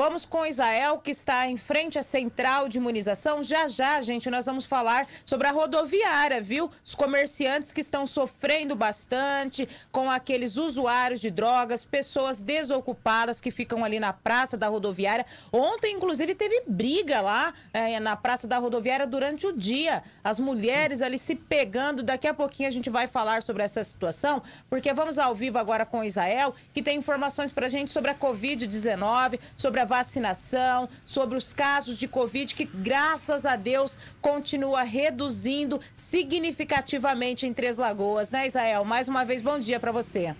Vamos com Israel, que está em frente à central de imunização. Já já, gente, nós vamos falar sobre a rodoviária, viu? Os comerciantes que estão sofrendo bastante com aqueles usuários de drogas, pessoas desocupadas que ficam ali na praça da rodoviária. Ontem, inclusive, teve briga lá é, na praça da rodoviária durante o dia. As mulheres ali se pegando. Daqui a pouquinho a gente vai falar sobre essa situação, porque vamos ao vivo agora com Israel, que tem informações a gente sobre a Covid-19, sobre a vacinação, sobre os casos de Covid, que graças a Deus continua reduzindo significativamente em Três Lagoas, né, Israel? Mais uma vez, bom dia para você.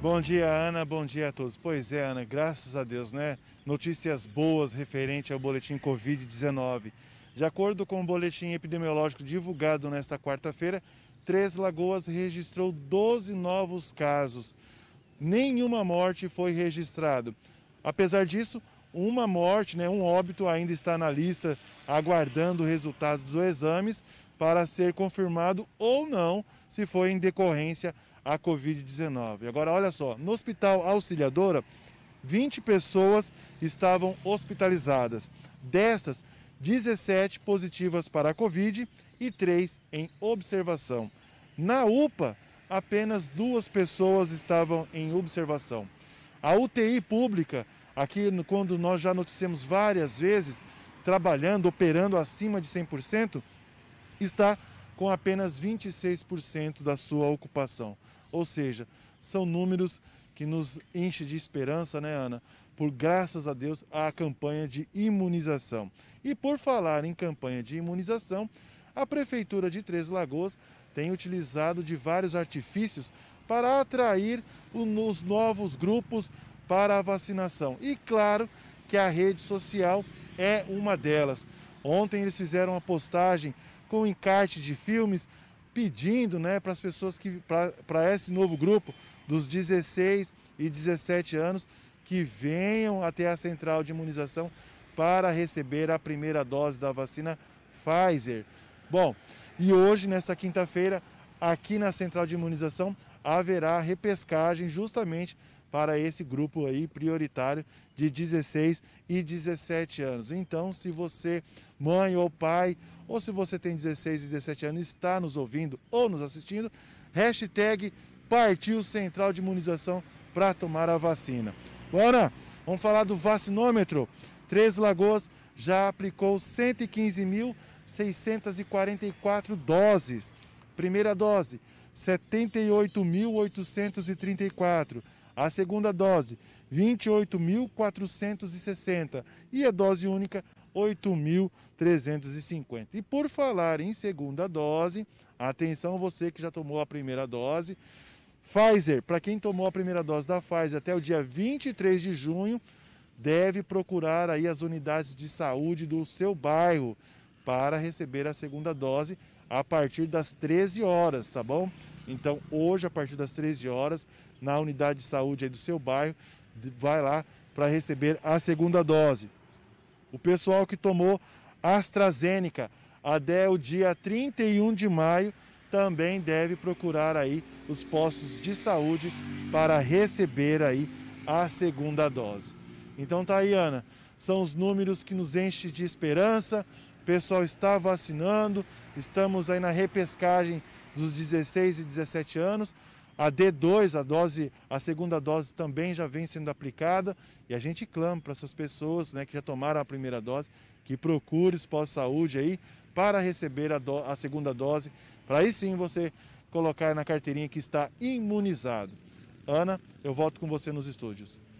Bom dia, Ana. Bom dia a todos. Pois é, Ana, graças a Deus, né? Notícias boas referente ao boletim Covid-19. De acordo com o boletim epidemiológico divulgado nesta quarta-feira, Três Lagoas registrou 12 novos casos nenhuma morte foi registrada. Apesar disso, uma morte, né, um óbito ainda está na lista, aguardando o resultado dos exames para ser confirmado ou não se foi em decorrência à Covid-19. Agora, olha só, no Hospital Auxiliadora, 20 pessoas estavam hospitalizadas. Dessas, 17 positivas para a Covid e 3 em observação. Na UPA, apenas duas pessoas estavam em observação. A UTI pública, aqui quando nós já noticiamos várias vezes, trabalhando, operando acima de 100%, está com apenas 26% da sua ocupação. Ou seja, são números que nos enchem de esperança, né, Ana? Por graças a Deus, a campanha de imunização. E por falar em campanha de imunização, a Prefeitura de Três Lagoas tem utilizado de vários artifícios para atrair os novos grupos para a vacinação. E claro que a rede social é uma delas. Ontem eles fizeram uma postagem com encarte de filmes pedindo né, para as pessoas que. para esse novo grupo dos 16 e 17 anos que venham até a central de imunização para receber a primeira dose da vacina Pfizer. Bom, e hoje, nesta quinta-feira, aqui na central de imunização, haverá repescagem justamente para esse grupo aí prioritário de 16 e 17 anos. Então, se você, mãe ou pai, ou se você tem 16 e 17 anos, está nos ouvindo ou nos assistindo, hashtag partiu central de imunização para tomar a vacina. Bora, vamos falar do vacinômetro. Três Lagoas já aplicou 115 mil 644 doses. Primeira dose, 78.834. A segunda dose, 28.460. E a dose única, 8.350. E por falar em segunda dose, atenção você que já tomou a primeira dose. Pfizer, para quem tomou a primeira dose da Pfizer até o dia 23 de junho, deve procurar aí as unidades de saúde do seu bairro para receber a segunda dose a partir das 13 horas, tá bom? Então, hoje, a partir das 13 horas, na unidade de saúde do seu bairro, vai lá para receber a segunda dose. O pessoal que tomou AstraZeneca até o dia 31 de maio também deve procurar aí os postos de saúde para receber aí a segunda dose. Então tá aí, Ana, são os números que nos enchem de esperança, o pessoal está vacinando, estamos aí na repescagem dos 16 e 17 anos. A D2, a dose, a segunda dose também já vem sendo aplicada e a gente clama para essas pessoas né, que já tomaram a primeira dose que procure os pós-saúde aí para receber a, do, a segunda dose, para aí sim você colocar na carteirinha que está imunizado. Ana, eu volto com você nos estúdios.